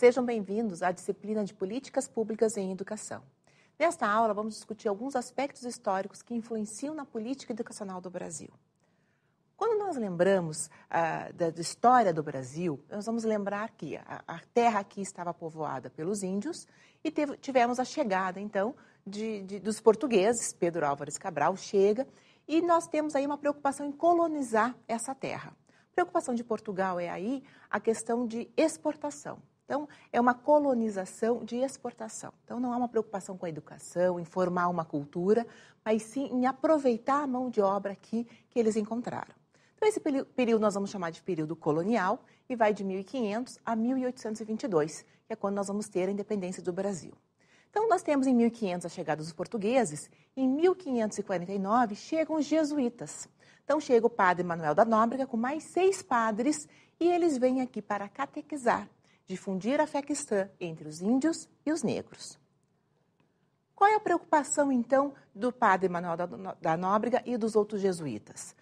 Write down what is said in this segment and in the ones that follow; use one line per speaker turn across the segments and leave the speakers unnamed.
Sejam bem-vindos à disciplina de Políticas Públicas em Educação. Nesta aula, vamos discutir alguns aspectos históricos que influenciam na política educacional do Brasil. Quando nós lembramos ah, da, da, história do Brasil, nós vamos lembrar que a, a terra aqui estava povoada pelos índios e teve, tivemos a chegada, então, de, de, dos portugueses, Pedro Álvares Cabral chega, e nós temos aí uma preocupação em colonizar essa terra. A preocupação de Portugal é aí a questão de exportação. Então, é uma colonização de exportação. Então, não há uma preocupação com a educação, em formar uma cultura, mas sim em aproveitar a mão de obra aqui que eles encontraram. Então, esse período nós vamos chamar de período colonial e vai de 1500 a 1822, que é quando nós vamos ter a independência do Brasil. Então, nós temos em 1500 a chegada dos portugueses, e em 1549 chegam os jesuítas. Então, chega o padre Manuel da Nóbrega com mais seis padres e eles vêm aqui para catequizar difundir a fé cristã entre os índios e os negros. Qual é a preocupação, então, do padre Manuel da Nóbrega e dos outros jesuítas?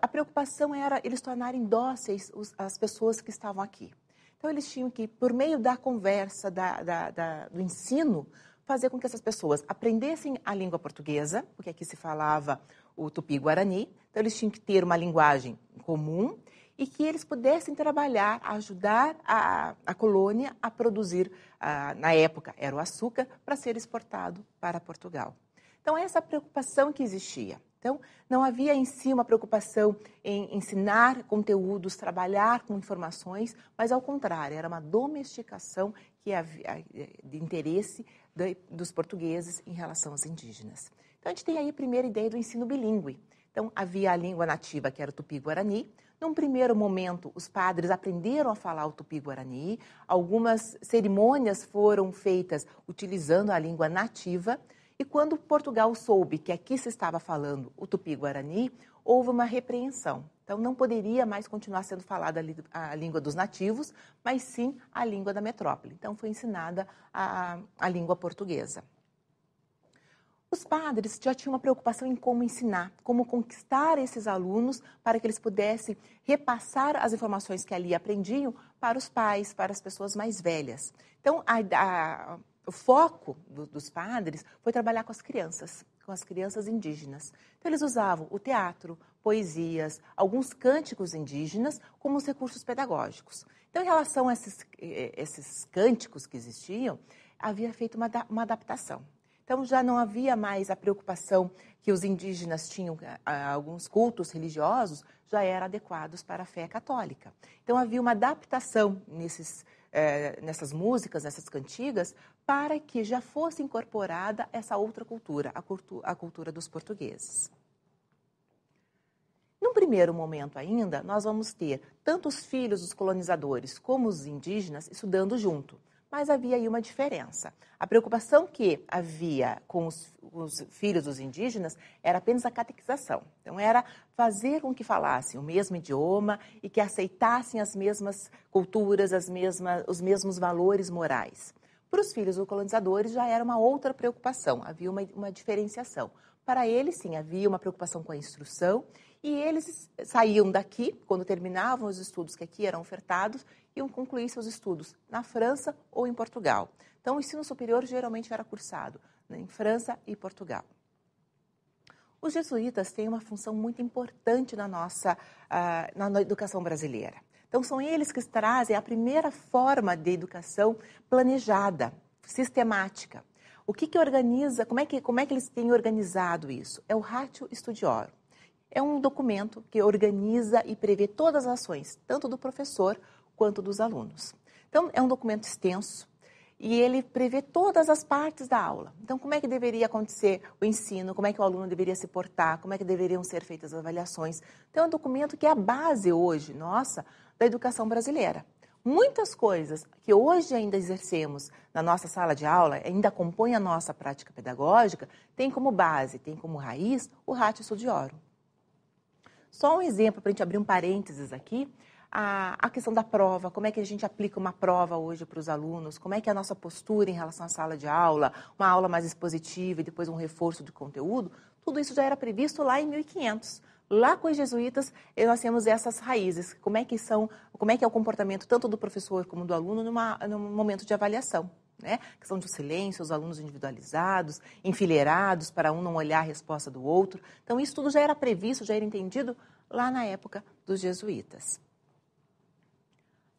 A preocupação era eles tornarem dóceis as pessoas que estavam aqui. Então, eles tinham que, por meio da conversa, da, da, da, do ensino, fazer com que essas pessoas aprendessem a língua portuguesa, porque aqui se falava o tupi-guarani. Então, eles tinham que ter uma linguagem comum e que eles pudessem trabalhar, ajudar a, a colônia a produzir, a, na época era o açúcar, para ser exportado para Portugal. Então, essa preocupação que existia. Então, não havia em si uma preocupação em ensinar conteúdos, trabalhar com informações, mas ao contrário, era uma domesticação que havia, de interesse de, dos portugueses em relação aos indígenas. Então, a gente tem aí a primeira ideia do ensino bilíngue. Então, havia a língua nativa, que era o tupi-guarani, num primeiro momento, os padres aprenderam a falar o tupi-guarani, algumas cerimônias foram feitas utilizando a língua nativa, e quando Portugal soube que aqui se estava falando o tupi-guarani, houve uma repreensão. Então, não poderia mais continuar sendo falada a língua dos nativos, mas sim a língua da metrópole. Então, foi ensinada a, a língua portuguesa. Os padres já tinham uma preocupação em como ensinar, como conquistar esses alunos para que eles pudessem repassar as informações que ali aprendiam para os pais, para as pessoas mais velhas. Então, a, a, o foco do, dos padres foi trabalhar com as crianças, com as crianças indígenas. Então, eles usavam o teatro, poesias, alguns cânticos indígenas como os recursos pedagógicos. Então, em relação a esses, eh, esses cânticos que existiam, havia feito uma, uma adaptação. Então já não havia mais a preocupação que os indígenas tinham eh, alguns cultos religiosos já eram adequados para a fé católica. Então havia uma adaptação nesses, eh, nessas músicas, nessas cantigas, para que já fosse incorporada essa outra cultura, a, cultu a cultura dos portugueses. Num primeiro momento ainda, nós vamos ter tanto os filhos dos colonizadores como os indígenas estudando junto mas havia aí uma diferença. A preocupação que havia com os, os, filhos dos indígenas era apenas a catequização. Então, era fazer com que falassem o mesmo idioma e que aceitassem as mesmas culturas, as mesmas, os mesmos valores morais. Para os filhos dos colonizadores já era uma outra preocupação, havia uma, uma diferenciação. Para eles, sim, havia uma preocupação com a instrução e eles saíam daqui, quando terminavam os estudos que aqui eram ofertados, iam concluir seus estudos na França ou em Portugal. Então, o ensino superior geralmente era cursado né, em França e Portugal. Os jesuítas têm uma função muito importante na nossa ah, na educação brasileira. Então, são eles que trazem a primeira forma de educação planejada, sistemática. O que, que organiza, como é que, como é que eles têm organizado isso? É o ratio studiorum é um documento que organiza e prevê todas as ações, tanto do professor quanto dos alunos. Então, é um documento extenso e ele prevê todas as partes da aula. Então, como é que deveria acontecer o ensino, como é que o aluno deveria se portar, como é que deveriam ser feitas as avaliações. Então, é um documento que é a base hoje, nossa, da educação brasileira. Muitas coisas que hoje ainda exercemos na nossa sala de aula, ainda compõem a nossa prática pedagógica, tem como base, tem como raiz o ratio studiorum. Só um exemplo para a gente abrir um parênteses aqui. A, questão da prova, como é que a gente aplica uma prova hoje para os alunos, como é que é a nossa postura em relação à sala de aula, uma aula mais expositiva e depois um reforço de conteúdo, tudo isso já era previsto lá em 1500. Lá com os jesuítas, eh, nós temos essas raízes, como é que são, como é que é o comportamento tanto do professor como do aluno numa, num momento de avaliação. Né? são de silêncio, os alunos individualizados, enfileirados, para um não olhar a resposta do outro. Então, isso tudo já era previsto, já era entendido lá na época dos jesuítas.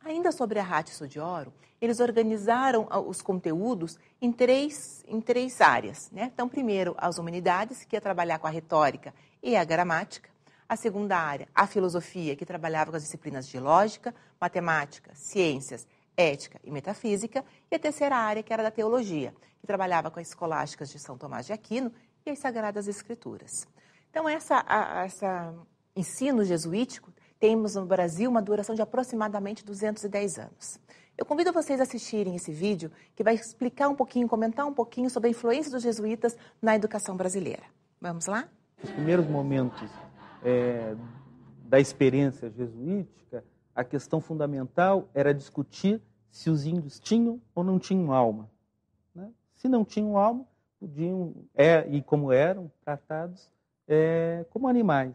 Ainda sobre a de Oro, eles organizaram ah, os conteúdos em três, em três áreas. Né? Então, primeiro, as humanidades, que ia trabalhar com a retórica e a gramática. A segunda área, a filosofia, que trabalhava com as disciplinas de lógica, matemática, ciências ética e metafísica, e a terceira área, que era da teologia, que trabalhava com as escolásticas de São Tomás de Aquino e as Sagradas Escrituras. Então, essa, a, essa ensino jesuítico temos no Brasil uma duração de aproximadamente 210 anos. Eu convido vocês a assistirem esse vídeo, que vai explicar um pouquinho, comentar um pouquinho sobre a influência dos jesuítas na educação brasileira. Vamos lá? Os primeiros momentos é, da experiência jesuítica a questão fundamental era discutir se os índios tinham ou não tinham alma. Né? Se não tinham alma, podiam, é, e como eram tratados, é, como animais.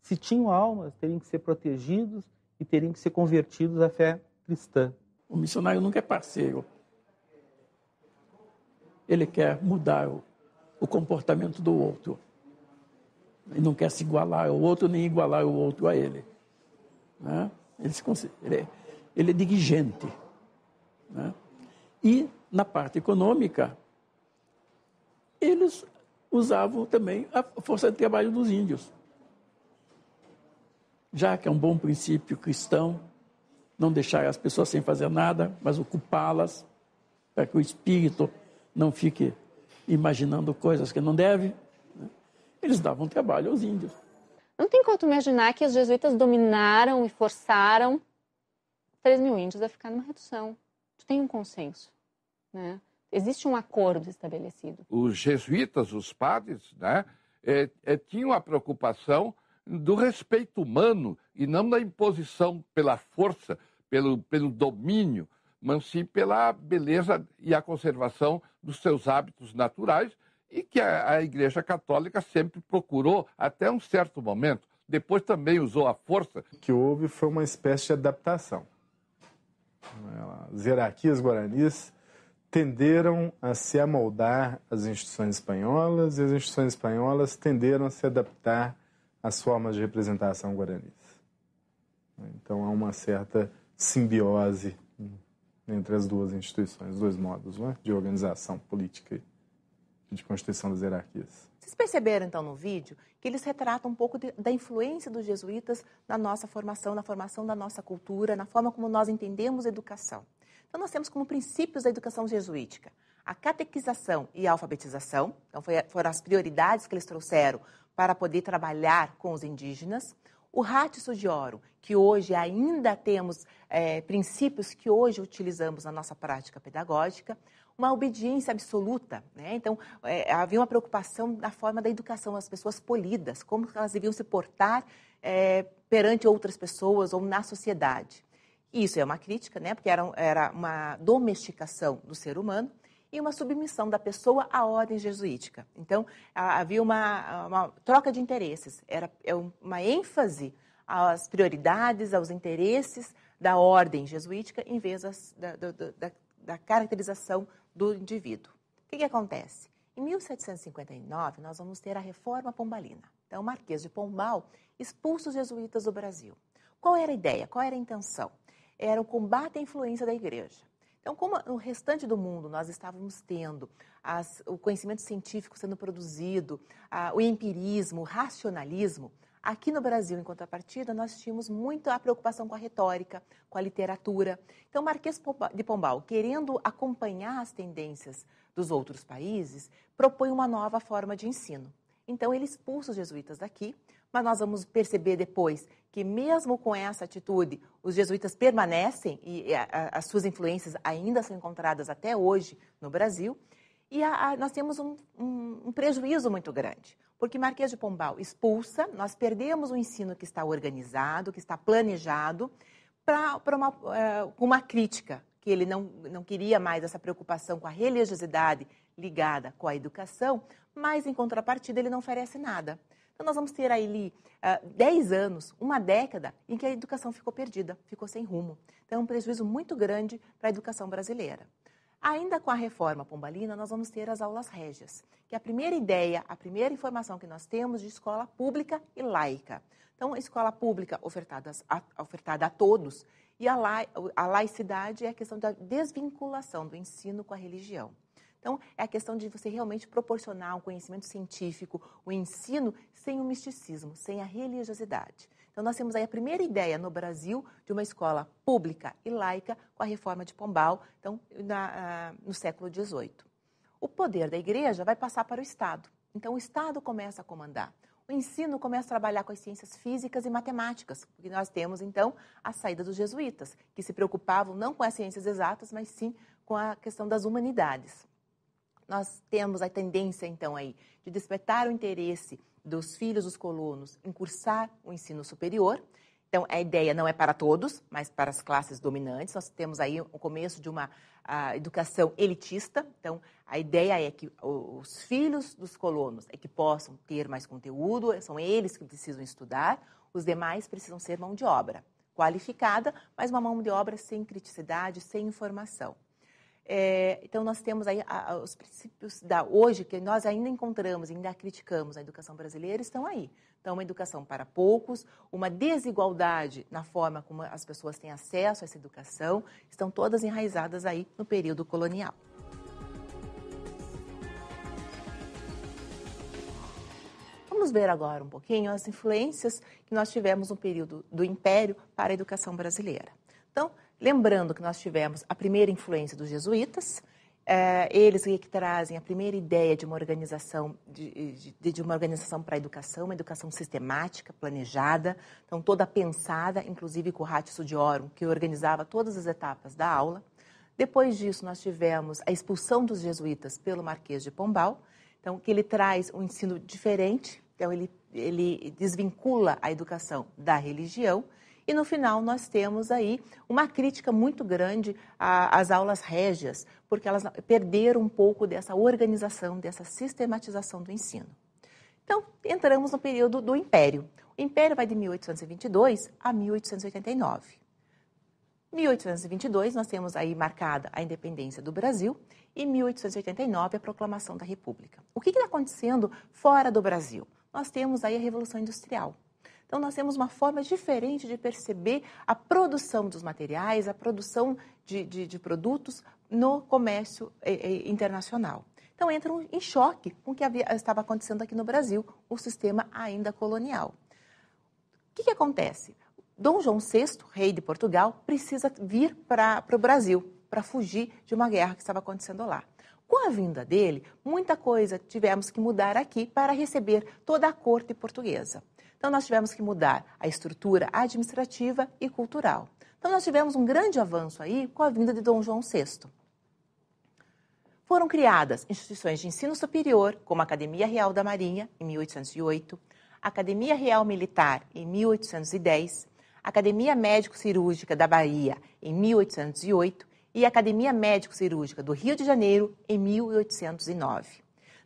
Se tinham alma, teriam que ser protegidos e teriam que ser convertidos à fé cristã. O missionário nunca é parceiro. Ele quer mudar o, o comportamento do outro. E não quer se igualar ao outro, nem igualar o outro a ele. Né? Ele, se, ele, é, ele é dirigente. Né? E na parte econômica, eles usavam também a força de trabalho dos índios. Já que é um bom princípio cristão, não deixar as pessoas sem fazer nada, mas ocupá-las, para que o espírito não fique imaginando coisas que não deve, né? eles davam trabalho aos índios. Não tem como imaginar que os jesuítas dominaram e forçaram 3 mil índios a ficar numa redução. Tu tem um consenso, né? Existe um acordo estabelecido. Os jesuítas, os padres, né, é, é, tinham a preocupação do respeito humano e não da imposição pela força, pelo, pelo domínio, mas sim pela beleza e a conservação dos seus hábitos naturais e que a, a Igreja Católica sempre procurou, até um certo momento, depois também usou a força. O que houve foi uma espécie de adaptação. As hierarquias guaranis tenderam a se amoldar às instituições espanholas e as instituições espanholas tenderam a se adaptar às formas de representação guaranis. Então há uma certa simbiose entre as duas instituições, os dois modos né, de organização política de constituição das hierarquias. Vocês perceberam, então, no vídeo, que eles retratam um pouco de, da influência dos jesuítas na nossa formação, na formação da nossa cultura, na forma como nós entendemos educação. Então, nós temos como princípios da educação jesuítica a catequização e a alfabetização, então foi, foram as prioridades que eles trouxeram para poder trabalhar com os indígenas. O ratio de que hoje ainda temos é, princípios que hoje utilizamos na nossa prática pedagógica uma obediência absoluta. Né? Então, é, havia uma preocupação na forma da educação, as pessoas polidas, como elas deviam se portar é, perante outras pessoas ou na sociedade. Isso é uma crítica, né? porque era, era uma domesticação do ser humano e uma submissão da pessoa à ordem jesuítica. Então, havia uma, uma troca de interesses, era é uma ênfase às prioridades, aos interesses da ordem jesuítica, em vez das, da, da, da, da, caracterização do indivíduo. O que, que acontece? Em 1759, nós vamos ter a Reforma Pombalina. Então, o Marquês de Pombal expulsa os jesuítas do Brasil. Qual era a ideia? Qual era a intenção? Era o combate à influência da igreja. Então, como no restante do mundo nós estávamos tendo as, o conhecimento científico sendo produzido, a, o empirismo, o racionalismo, Aqui no Brasil, em contrapartida, nós tínhamos muito a preocupação com a retórica, com a literatura. Então, Marquês de Pombal, querendo acompanhar as tendências dos outros países, propõe uma nova forma de ensino. Então, ele expulsa os jesuítas daqui, mas nós vamos perceber depois que, mesmo com essa atitude, os jesuítas permanecem e as suas influências ainda são encontradas até hoje no Brasil. E a, a, nós temos um, um, um prejuízo muito grande. Porque Marquês de Pombal expulsa, nós perdemos o ensino que está organizado, que está planejado, para uma, uh, uma crítica, que ele não, não queria mais essa preocupação com a religiosidade ligada com a educação, mas em contrapartida ele não oferece nada. Então nós vamos ter aí uh, 10 anos, uma década, em que a educação ficou perdida, ficou sem rumo. Então é um prejuízo muito grande para a educação brasileira. Ainda com a reforma pombalina, nós vamos ter as aulas régias, que é a primeira ideia, a primeira informação que nós temos de escola pública e laica. Então, a escola pública ofertada a, ofertada a todos e a, a laicidade é a questão da desvinculação do ensino com a religião. Então, é a questão de você realmente proporcionar um conhecimento científico, o um ensino, sem o misticismo, sem a religiosidade. Então, nós temos aí a primeira ideia no Brasil de uma escola pública e laica com a reforma de Pombal, então, na, ah, no século XVIII. O poder da igreja vai passar para o Estado. Então, o Estado começa a comandar. O ensino começa a trabalhar com as ciências físicas e matemáticas, porque nós temos, então, a saída dos jesuítas, que se preocupavam não com as ciências exatas, mas sim com a questão das humanidades nós temos a tendência, então, aí, de despertar o interesse dos filhos dos colonos em cursar o ensino superior. Então, a ideia não é para todos, mas para as classes dominantes. Nós temos aí o começo de uma a, educação elitista. Então, a ideia é que os filhos dos colonos é que possam ter mais conteúdo, são eles que precisam estudar, os demais precisam ser mão de obra qualificada, mas uma mão de obra sem criticidade, sem informação. É, então, nós temos aí a, a, os princípios da hoje, que nós ainda encontramos, ainda criticamos a educação brasileira, estão aí. Então, uma educação para poucos, uma desigualdade na forma como as pessoas têm acesso a essa educação, estão todas enraizadas aí no período colonial. Vamos ver agora um pouquinho as influências que nós tivemos no período do Império para a educação brasileira. Então, Lembrando que nós tivemos a primeira influência dos jesuítas, é, eles que trazem a primeira ideia de uma organização de, de, de uma organização para a educação, uma educação sistemática, planejada, então toda pensada, inclusive com o Ratio Studiorum, que organizava todas as etapas da aula. Depois disso, nós tivemos a expulsão dos jesuítas pelo Marquês de Pombal, então que ele traz um ensino diferente, então ele, ele desvincula a educação da religião e no final nós temos aí uma crítica muito grande às aulas régias, porque elas perderam um pouco dessa organização, dessa sistematização do ensino. Então, entramos no período do Império. O Império vai de 1822 a 1889. 1822, nós temos aí marcada a independência do Brasil e 1889, a proclamação da República. O que está acontecendo fora do Brasil? Nós temos aí a Revolução Industrial. Então, nós temos uma forma diferente de perceber a produção dos materiais, a produção de, de, de produtos no comércio eh, eh, internacional. Então, entram em choque com o que havia, estava acontecendo aqui no Brasil, o sistema ainda colonial. O que, que acontece? Dom João VI, rei de Portugal, precisa vir para o Brasil para fugir de uma guerra que estava acontecendo lá. Com a vinda dele, muita coisa tivemos que mudar aqui para receber toda a corte portuguesa. Então, nós tivemos que mudar a estrutura administrativa e cultural. Então, nós tivemos um grande avanço aí com a vinda de Dom João VI. Foram criadas instituições de ensino superior, como a Academia Real da Marinha, em 1808, a Academia Real Militar, em 1810, a Academia Médico-Cirúrgica da Bahia, em 1808, e a Academia Médico-Cirúrgica do Rio de Janeiro, em 1809.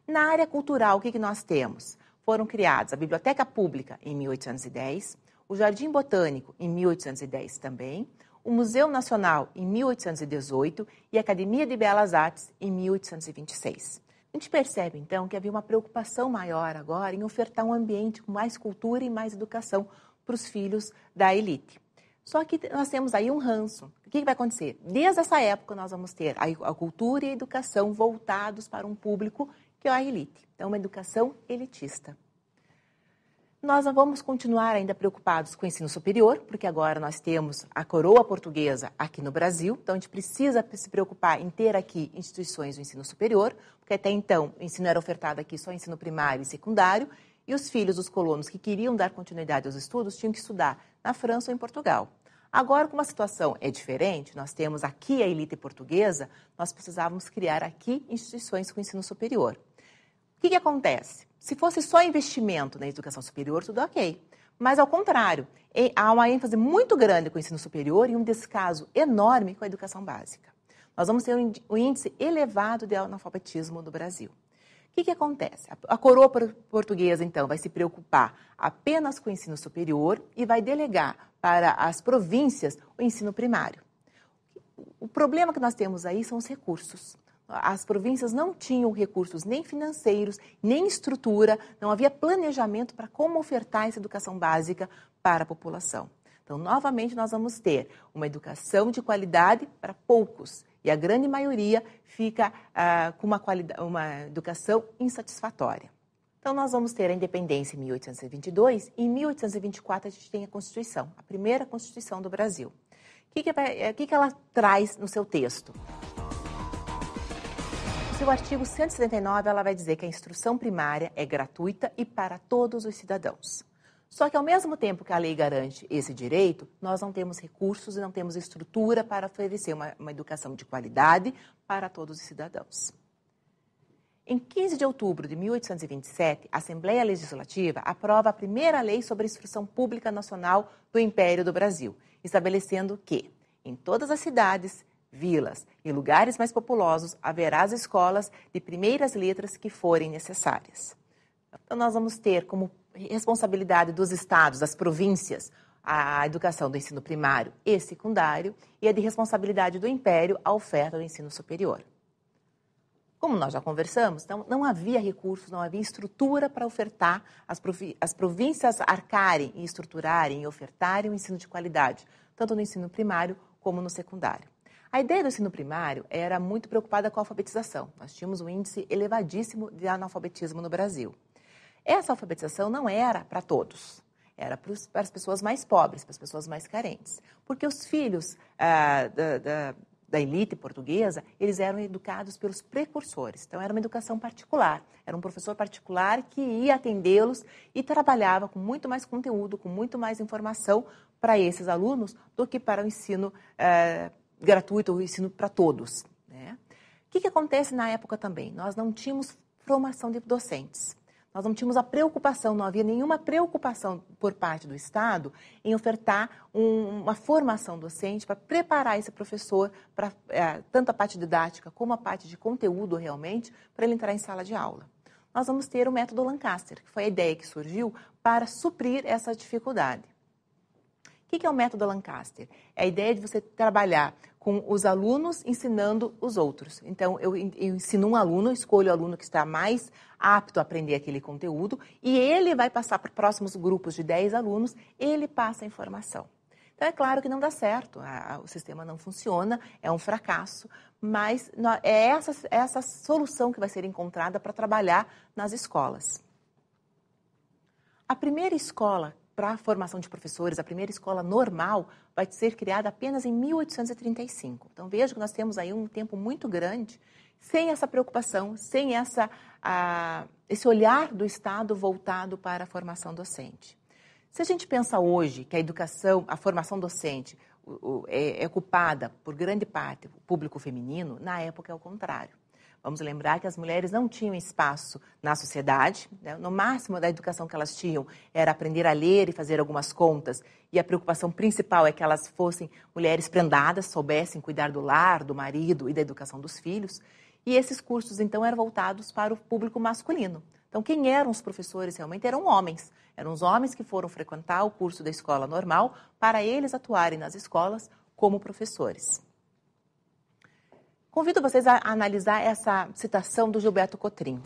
Na área cultural, o que, que nós temos? foram criados a Biblioteca Pública, em 1810, o Jardim Botânico, em 1810 também, o Museu Nacional, em 1818, e a Academia de Belas Artes, em 1826. A gente percebe, então, que havia uma preocupação maior agora em ofertar um ambiente com mais cultura e mais educação para os filhos da elite. Só que nós temos aí um ranço. O que vai acontecer? Desde essa época, nós vamos ter a cultura e a educação voltados para um público que é a elite. É uma educação elitista. Nós não vamos continuar ainda preocupados com o ensino superior, porque agora nós temos a coroa portuguesa aqui no Brasil, então a gente precisa se preocupar em ter aqui instituições do ensino superior, porque até então o ensino era ofertado aqui só ensino primário e secundário, e os filhos dos colonos que queriam dar continuidade aos estudos tinham que estudar na França ou em Portugal. Agora, como a situação é diferente, nós temos aqui a elite portuguesa, nós precisávamos criar aqui instituições com ensino superior que, que acontece? Se fosse só investimento na educação superior, tudo ok. Mas, ao contrário, há uma ênfase muito grande com o ensino superior e um descaso enorme com a educação básica. Nós vamos ter um índice elevado de analfabetismo no Brasil. O que, que acontece? A coroa portuguesa, então, vai se preocupar apenas com o ensino superior e vai delegar para as províncias o ensino primário. O problema que nós temos aí são os recursos as províncias não tinham recursos nem financeiros, nem estrutura, não havia planejamento para como ofertar essa educação básica para a população. Então, novamente, nós vamos ter uma educação de qualidade para poucos e a grande maioria fica ah, com uma, uma educação insatisfatória. Então, nós vamos ter a independência em 1822 e em 1824 a gente tem a Constituição, a primeira Constituição do Brasil. O que, que, é, é, que, que ela traz no seu texto? o artigo 179, ela vai dizer que a instrução primária é gratuita e para todos os cidadãos. Só que, ao mesmo tempo que a lei garante esse direito, nós não temos recursos e não temos estrutura para oferecer uma, uma educação de qualidade para todos os cidadãos. Em 15 de outubro de 1827, a Assembleia Legislativa aprova a primeira lei sobre a instrução pública nacional do Império do Brasil, estabelecendo que, em todas as cidades, vilas. e lugares mais populosos, haverá as escolas de primeiras letras que forem necessárias. Então, nós vamos ter como responsabilidade dos estados, das províncias, a educação do ensino primário e secundário e a de responsabilidade do império a oferta do ensino superior. Como nós já conversamos, não, não havia recursos, não havia estrutura para ofertar, as, provi as províncias arcarem e estruturarem e ofertarem o ensino de qualidade, tanto no ensino primário como no secundário. A ideia do ensino primário era muito preocupada com a alfabetização. Nós tínhamos um índice elevadíssimo de analfabetismo no Brasil. Essa alfabetização não era para todos, era para as pessoas mais pobres, para as pessoas mais carentes. Porque os filhos ah, da, da, da elite portuguesa, eles eram educados pelos precursores. Então, era uma educação particular, era um professor particular que ia atendê-los e trabalhava com muito mais conteúdo, com muito mais informação para esses alunos do que para o ensino eh, gratuito o ensino para todos. Né? O que, que acontece na época também? Nós não tínhamos formação de docentes. Nós não tínhamos a preocupação, não havia nenhuma preocupação por parte do Estado em ofertar um, uma formação docente para preparar esse professor para é, eh, tanto a parte didática como a parte de conteúdo realmente, para ele entrar em sala de aula. Nós vamos ter o método Lancaster, que foi a ideia que surgiu para suprir essa dificuldade. O que é o método Lancaster? É a ideia de você trabalhar com os alunos ensinando os outros. Então, eu, eu ensino um aluno, escolho o aluno que está mais apto a aprender aquele conteúdo e ele vai passar para próximos grupos de 10 alunos, ele passa a informação. Então, é claro que não dá certo, a, a, o sistema não funciona, é um fracasso, mas é essa, é essa solução que vai ser encontrada para trabalhar nas escolas. A primeira escola para a formação de professores, a primeira escola normal vai ser criada apenas em 1835. Então veja que nós temos aí um tempo muito grande sem essa preocupação, sem essa, esse olhar do Estado voltado para a formação docente. Se a gente pensa hoje que a educação, a formação docente o, o, é, é ocupada por grande parte o público feminino, na época é o contrário. Vamos lembrar que as mulheres não tinham espaço na sociedade, né? no máximo da educação que elas tinham era aprender a ler e fazer algumas contas. E a preocupação principal é que elas fossem mulheres prendadas, soubessem cuidar do lar, do marido e da educação dos filhos. E esses cursos, então, eram voltados para o público masculino. Então, quem eram os professores realmente eram homens. Eram os homens que foram frequentar o curso da escola normal para eles atuarem nas escolas como professores. Convido vocês a analisar essa citação do Gilberto Cotrim.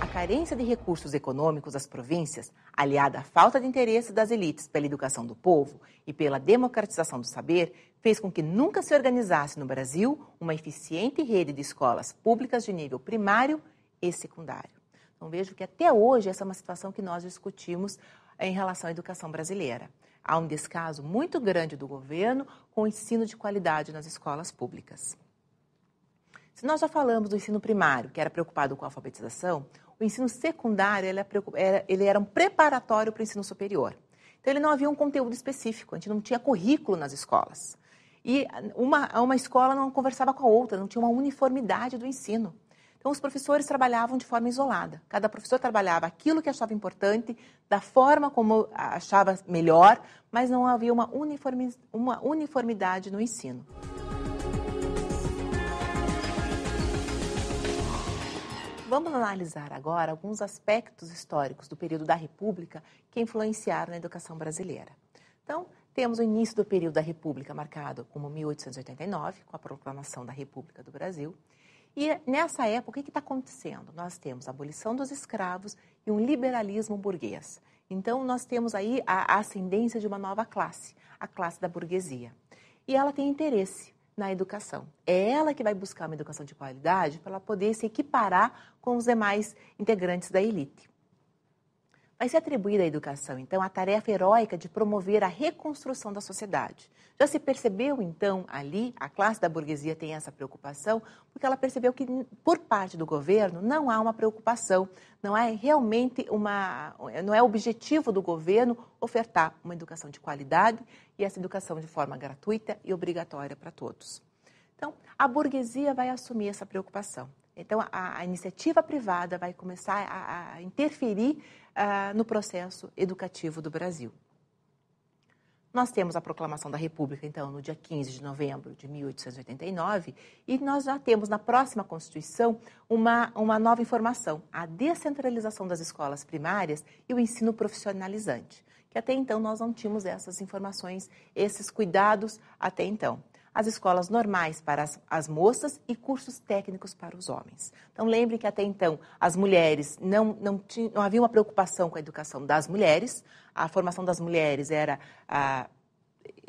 A carência de recursos econômicos das províncias, aliada à falta de interesse das elites pela educação do povo e pela democratização do saber, fez com que nunca se organizasse no Brasil uma eficiente rede de escolas públicas de nível primário e secundário. Então, vejo que até hoje essa é uma situação que nós discutimos em relação à educação brasileira. Há um descaso muito grande do governo com ensino de qualidade nas escolas públicas. Se nós já falamos do ensino primário, que era preocupado com a alfabetização, o ensino secundário ele é era, um preparatório para o ensino superior. Então, ele não havia um conteúdo específico, a gente não tinha currículo nas escolas. E uma, uma escola não conversava com a outra, não tinha uma uniformidade do ensino. Então, os professores trabalhavam de forma isolada. Cada professor trabalhava aquilo que achava importante, da forma como achava melhor, mas não havia uma, uma uniformidade no ensino. Vamos analisar agora alguns aspectos históricos do período da República que influenciaram na educação brasileira. Então, temos o início do período da República marcado como 1889, com a proclamação da República do Brasil. E nessa época, o que está acontecendo? Nós temos a abolição dos escravos e um liberalismo burguês. Então, nós temos aí a ascendência de uma nova classe, a classe da burguesia. E ela tem interesse na educação. É ela que vai buscar uma educação de qualidade para ela poder se equiparar com os demais integrantes da elite vai ser é atribuída à educação, então, a tarefa heróica de promover a reconstrução da sociedade. Já se percebeu, então, ali, a classe da burguesia tem essa preocupação, porque ela percebeu que, por parte do governo, não há uma preocupação, não é realmente uma. não é objetivo do governo ofertar uma educação de qualidade e essa educação de forma gratuita e obrigatória para todos. Então, a burguesia vai assumir essa preocupação. Então, a, a iniciativa privada vai começar a, a interferir uh, no processo educativo do Brasil. Nós temos a proclamação da República, então, no dia 15 de novembro de 1889, e nós já temos na próxima Constituição uma, uma nova informação, a descentralização das escolas primárias e o ensino profissionalizante, que até então nós não tínhamos essas informações, esses cuidados até então as escolas normais para as, as moças e cursos técnicos para os homens. Então, lembre que até então as mulheres não, não, não havia uma preocupação com a educação das mulheres, a formação das mulheres era a,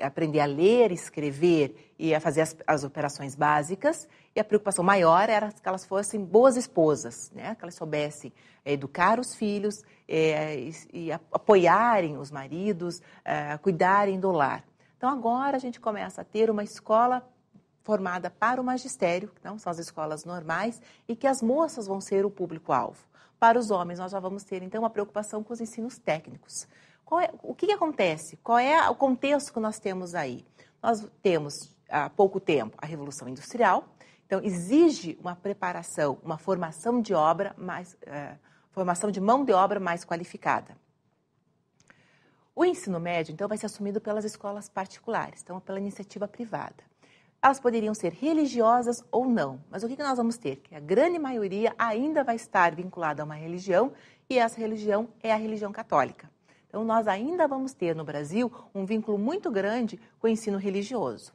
aprender a ler, escrever e a fazer as, as operações básicas, e a preocupação maior era que elas fossem boas esposas, né? que elas soubessem eh, educar os filhos, é, e, e, apoiarem os maridos, é, cuidarem do lar. Então, agora a gente começa a ter uma escola formada para o magistério, então são as escolas normais, e que as moças vão ser o público-alvo. Para os homens, nós já vamos ter, então, uma preocupação com os ensinos técnicos. É, o que, que acontece? Qual é o contexto que nós temos aí? Nós temos, há pouco tempo, a Revolução Industrial, então exige uma preparação, uma formação de obra mais, é, formação de mão de obra mais qualificada. O ensino médio, então, vai ser assumido pelas escolas particulares, então, pela iniciativa privada. Elas poderiam ser religiosas ou não, mas o que nós vamos ter? Que a grande maioria ainda vai estar vinculada a uma religião e essa religião é a religião católica. Então, nós ainda vamos ter no Brasil um vínculo muito grande com o ensino religioso.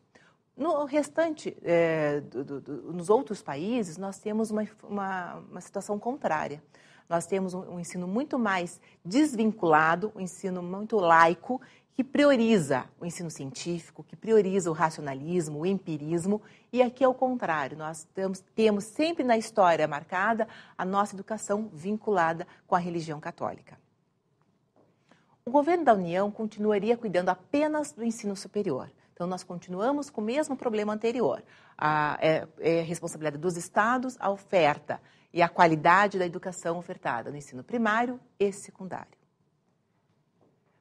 No restante, é, do, do, do, nos outros países, nós temos uma, uma, uma situação contrária nós temos um, um ensino muito mais desvinculado, um ensino muito laico, que prioriza o ensino científico, que prioriza o racionalismo, o empirismo, e aqui é o contrário. Nós temos, temos sempre na história marcada a nossa educação vinculada com a religião católica. O governo da União continuaria cuidando apenas do ensino superior. Então, nós continuamos com o mesmo problema anterior. A, é, é responsabilidade dos estados, a oferta e a qualidade da educação ofertada no ensino primário e secundário.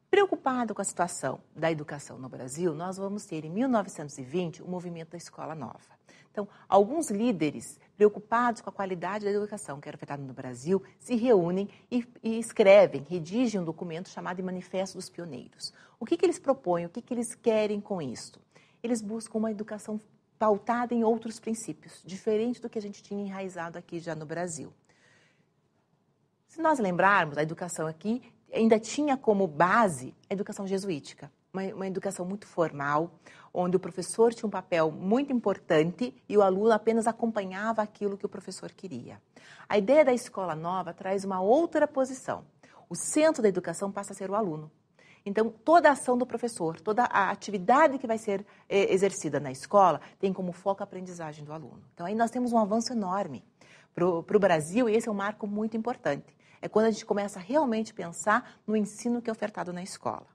Preocupado com a situação da educação no Brasil, nós vamos ter em 1920 o movimento da Escola Nova. Então, alguns líderes preocupados com a qualidade da educação que era é ofertada no Brasil se reúnem e, e escrevem, redigem um documento chamado Manifesto dos Pioneiros. O que, que eles propõem, o que, que eles querem com isso? Eles buscam uma educação pautada em outros princípios, diferente do que a gente tinha enraizado aqui já no Brasil. Se nós lembrarmos, a educação aqui ainda tinha como base a educação jesuítica, uma, uma educação muito formal, onde o professor tinha um papel muito importante e o aluno apenas acompanhava aquilo que o professor queria. A ideia da escola nova traz uma outra posição. O centro da educação passa a ser o aluno. Então, toda a ação do professor, toda a atividade que vai ser é, exercida na escola, tem como foco a aprendizagem do aluno. Então, aí nós temos um avanço enorme para o Brasil e esse é um marco muito importante. É quando a gente começa a realmente pensar no ensino que é ofertado na escola.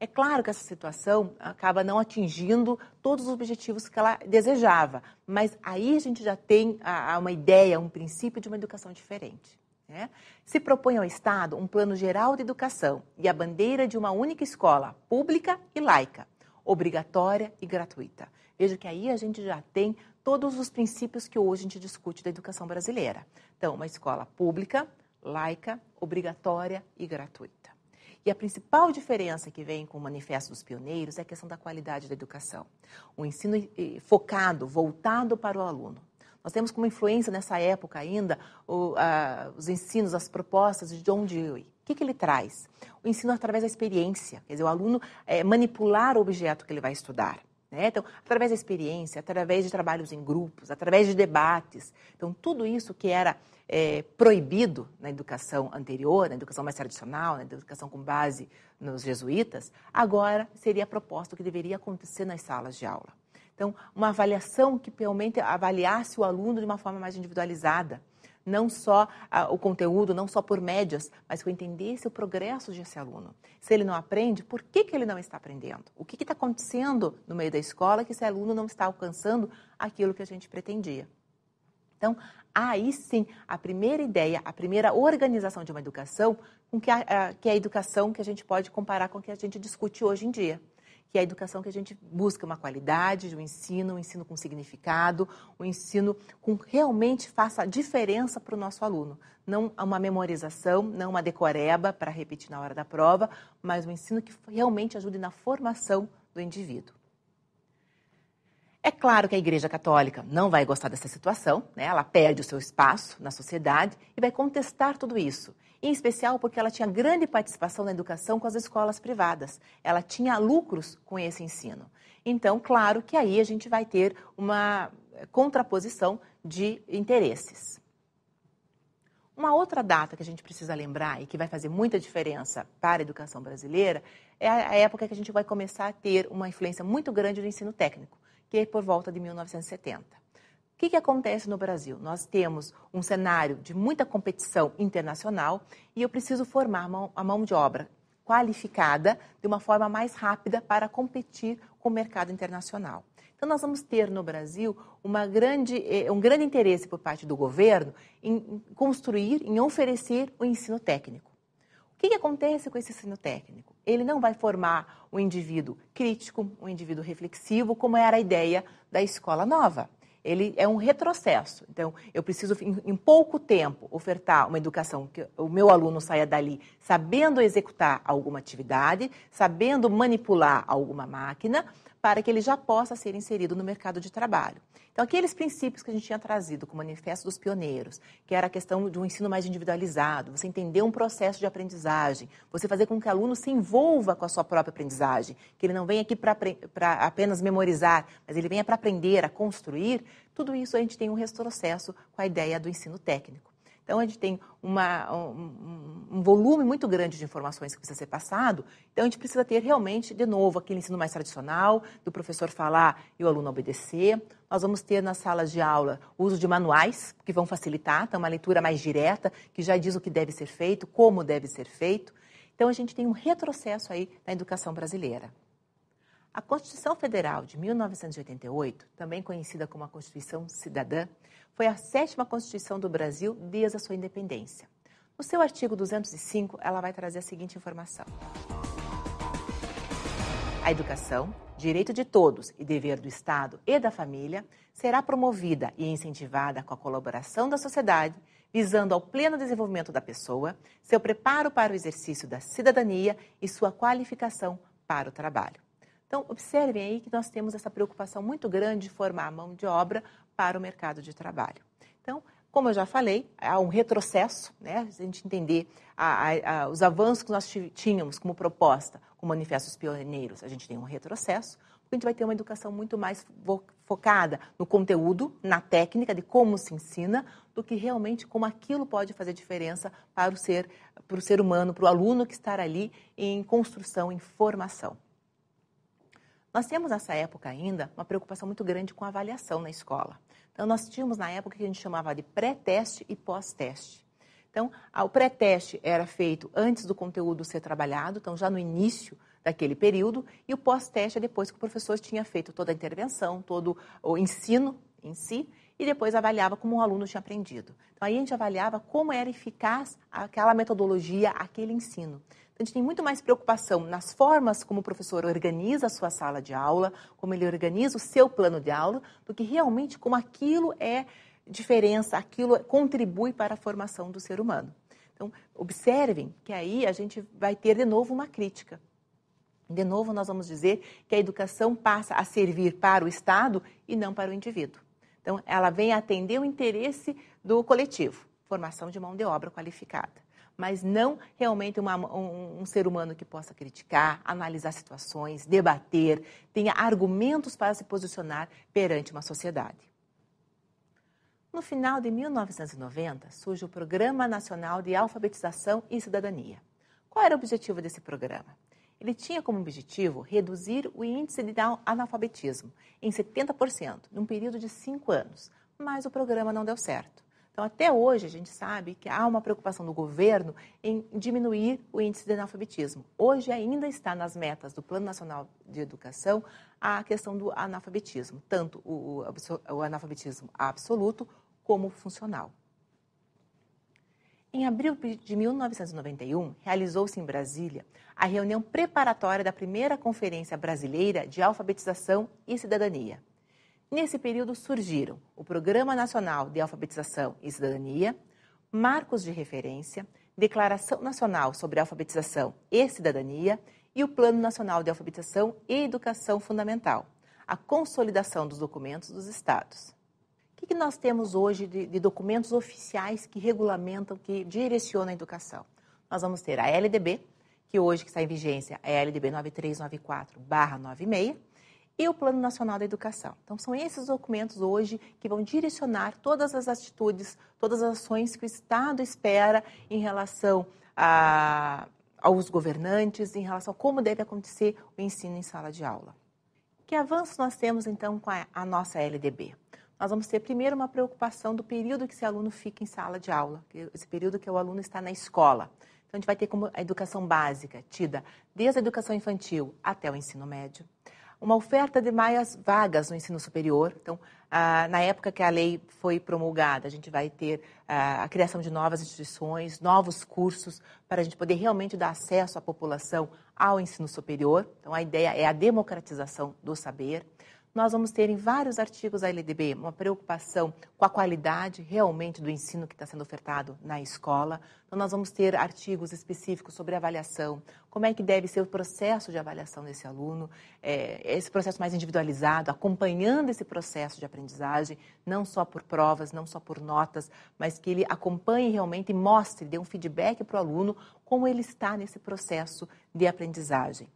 É claro que essa situação acaba não atingindo todos os objetivos que ela desejava, mas aí a gente já tem a, a uma ideia, um princípio de uma educação diferente. Né? Se propõe ao Estado um plano geral de educação e a bandeira de uma única escola, pública e laica, obrigatória e gratuita. Veja que aí a gente já tem todos os princípios que hoje a gente discute da educação brasileira. Então, uma escola pública, laica, obrigatória e gratuita. E a principal diferença que vem com o Manifesto dos Pioneiros é a questão da qualidade da educação. O ensino eh, focado, voltado para o aluno. Nós temos como influência nessa época ainda o, a, os ensinos, as propostas de John Dewey. O que, que, ele traz? O ensino através da experiência, quer dizer, o aluno é, manipular o objeto que ele vai estudar. Né? Então, através da experiência, através de trabalhos em grupos, através de debates. Então, tudo isso que era é, proibido na educação anterior, na educação mais tradicional, na educação com base nos jesuítas, agora seria proposto que deveria acontecer nas salas de aula. Então, uma avaliação que realmente avaliasse o aluno de uma forma mais individualizada. Não só ah, o conteúdo, não só por médias, mas que eu entendesse o progresso desse aluno. Se ele não aprende, por que, que ele não está aprendendo? O que está acontecendo no meio da escola que esse aluno não está alcançando aquilo que a gente pretendia? Então, aí sim, a primeira ideia, a primeira organização de uma educação, com que, a, a, que é a educação que a gente pode comparar com o que a gente discute hoje em dia que é a educação que a gente busca uma qualidade de um ensino, um ensino com significado, um ensino com realmente faça diferença para o nosso aluno. Não uma memorização, não uma decoreba para repetir na hora da prova, mas um ensino que realmente ajude na formação do indivíduo. É claro que a Igreja Católica não vai gostar dessa situação, né? ela perde o seu espaço na sociedade e vai contestar tudo isso em especial porque ela tinha grande participação na educação com as escolas privadas. Ela tinha lucros com esse ensino. Então, claro que aí a gente vai ter uma eh, contraposição de interesses. Uma outra data que a gente precisa lembrar e que vai fazer muita diferença para a educação brasileira é a época que a gente vai começar a ter uma influência muito grande do ensino técnico, que é por volta de 1970. O que, que acontece no Brasil? Nós temos um cenário de muita competição internacional e eu preciso formar a mão de obra qualificada de uma forma mais rápida para competir com o mercado internacional. Então, nós vamos ter no Brasil grande, eh, um grande interesse por parte do governo em construir, em oferecer o ensino técnico. O que, que, acontece com esse ensino técnico? Ele não vai formar um indivíduo crítico, um indivíduo reflexivo, como era a ideia da escola nova ele é um retrocesso. Então, eu preciso, em pouco tempo, ofertar uma educação que o meu aluno saia dali sabendo executar alguma atividade, sabendo manipular alguma máquina, para que ele já possa ser inserido no mercado de trabalho. Então, aqueles princípios que a gente tinha trazido com o Manifesto dos Pioneiros, que era a questão de um ensino mais individualizado, você entender um processo de aprendizagem, você fazer com que o aluno se envolva com a sua própria aprendizagem, que ele não venha aqui para apenas memorizar, mas ele venha para aprender, a construir, tudo isso a gente tem um retrocesso com a ideia do ensino técnico. Então, a gente tem uma, um, um, volume muito grande de informações que precisa ser passado. Então, a gente precisa ter realmente, de novo, aquele ensino mais tradicional, do professor falar e o aluno obedecer. Nós vamos ter nas salas de aula uso de manuais, que vão facilitar, então, uma leitura mais direta, que já diz o que deve ser feito, como deve ser feito. Então, a gente tem um retrocesso aí na educação brasileira. A Constituição Federal de 1988, também conhecida como a Constituição Cidadã, foi a sétima Constituição do Brasil desde a sua independência. No seu artigo 205, ela vai trazer a seguinte informação: A educação, direito de todos e dever do Estado e da família, será promovida e incentivada com a colaboração da sociedade, visando ao pleno desenvolvimento da pessoa, seu preparo para o exercício da cidadania e sua qualificação para o trabalho. Então, observem aí que nós temos essa preocupação muito grande de formar mão de obra para o mercado de trabalho. Então, como eu já falei, há um retrocesso, né? a gente entender a, a, a, os avanços que nós tínhamos como proposta, com manifestos pioneiros, a gente tem um retrocesso, porque a gente vai ter uma educação muito mais focada no conteúdo, na técnica de como se ensina, do que realmente como aquilo pode fazer diferença para o ser, para o ser humano, para o aluno que está ali em construção, em formação. Nós temos nessa época ainda uma preocupação muito grande com a avaliação na escola. Então, nós tínhamos na época que a gente chamava de pré-teste e pós-teste. Então, o pré-teste era feito antes do conteúdo ser trabalhado, então já no início daquele período, e o pós-teste é depois que o professor tinha feito toda a intervenção, todo o ensino em si, e depois avaliava como o aluno tinha aprendido. Então, aí a gente avaliava como era eficaz aquela metodologia, aquele ensino a gente tem muito mais preocupação nas formas como o professor organiza a sua sala de aula, como ele organiza o seu plano de aula, do que realmente como aquilo é diferença, aquilo contribui para a formação do ser humano. Então, observem que aí a gente vai ter de novo uma crítica. De novo, nós vamos dizer que a educação passa a servir para o Estado e não para o indivíduo. Então, ela vem atender o interesse do coletivo, formação de mão de obra qualificada mas não realmente uma, um, um, ser humano que possa criticar, analisar situações, debater, tenha argumentos para se posicionar perante uma sociedade. No final de 1990, surge o Programa Nacional de Alfabetização e Cidadania. Qual era o objetivo desse programa? Ele tinha como objetivo reduzir o índice de analfabetismo em 70% num período de cinco anos, mas o programa não deu certo. Então, até hoje, a gente sabe que há uma preocupação do governo em diminuir o índice de analfabetismo. Hoje, ainda está nas metas do Plano Nacional de Educação a questão do analfabetismo, tanto o, o analfabetismo absoluto como funcional. Em abril de 1991, realizou-se em Brasília a reunião preparatória da primeira Conferência Brasileira de Alfabetização e Cidadania. Nesse período surgiram o Programa Nacional de Alfabetização e Cidadania, Marcos de Referência, Declaração Nacional sobre Alfabetização e Cidadania e o Plano Nacional de Alfabetização e Educação Fundamental, a consolidação dos documentos dos estados. O que, nós temos hoje de, de documentos oficiais que regulamentam, que direcionam a educação? Nós vamos ter a LDB, que hoje que está em vigência é a LDB 9394-96, e o Plano Nacional da Educação. Então, são esses documentos hoje que vão direcionar todas as atitudes, todas as ações que o Estado espera em relação a, aos governantes, em relação a como deve acontecer o ensino em sala de aula. Que avanço nós temos, então, com a, a nossa LDB? Nós vamos ter, primeiro, uma preocupação do período que esse aluno fica em sala de aula, esse período que o aluno está na escola. Então, a gente vai ter como a educação básica, tida desde a educação infantil até o ensino médio uma oferta de mais vagas no ensino superior. Então, ah, na época que a lei foi promulgada, a gente vai ter ah, a criação de novas instituições, novos cursos, para a gente poder realmente dar acesso à população ao ensino superior. Então, a ideia é a democratização do saber nós vamos ter em vários artigos da LDB uma preocupação com a qualidade realmente do ensino que está sendo ofertado na escola. Então, nós vamos ter artigos específicos sobre avaliação, como é que deve ser o processo de avaliação desse aluno, é, esse processo mais individualizado, acompanhando esse processo de aprendizagem, não só por provas, não só por notas, mas que ele acompanhe realmente e mostre, dê um feedback para o aluno como ele está nesse processo de aprendizagem.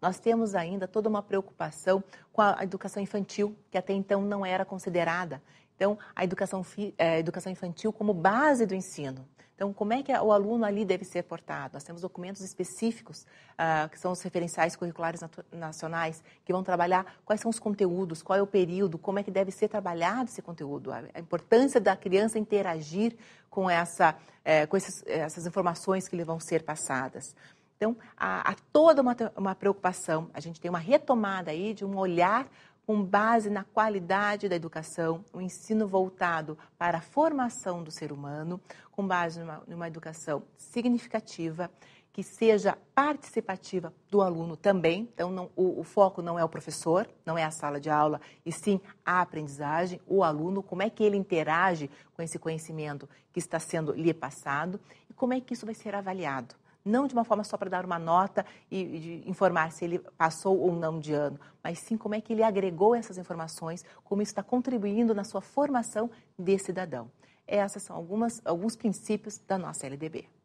Nós temos ainda toda uma preocupação com a educação infantil, que até então não era considerada. Então, a educação, é, educação infantil como base do ensino. Então, como é que o aluno ali deve ser portado? Nós temos documentos específicos, uh, que são os referenciais curriculares nacionais, que vão trabalhar quais são os conteúdos, qual é o período, como é que deve ser trabalhado esse conteúdo, a, importância da criança interagir com, essa, eh, com esses, essas informações que lhe vão ser passadas. Então, há, há toda uma, uma preocupação. A gente tem uma retomada aí de um olhar com base na qualidade da educação, o um ensino voltado para a formação do ser humano, com base numa, numa, educação significativa, que seja participativa do aluno também. Então, não, o, o, foco não é o professor, não é a sala de aula, e sim a aprendizagem, o aluno, como é que ele interage com esse conhecimento que está sendo lhe passado e como é que isso vai ser avaliado não de uma forma só para dar uma nota e, de informar se ele passou ou não de ano, mas sim como é que ele agregou essas informações, como isso está contribuindo na sua formação de cidadão. Essas são algumas, alguns princípios da nossa LDB.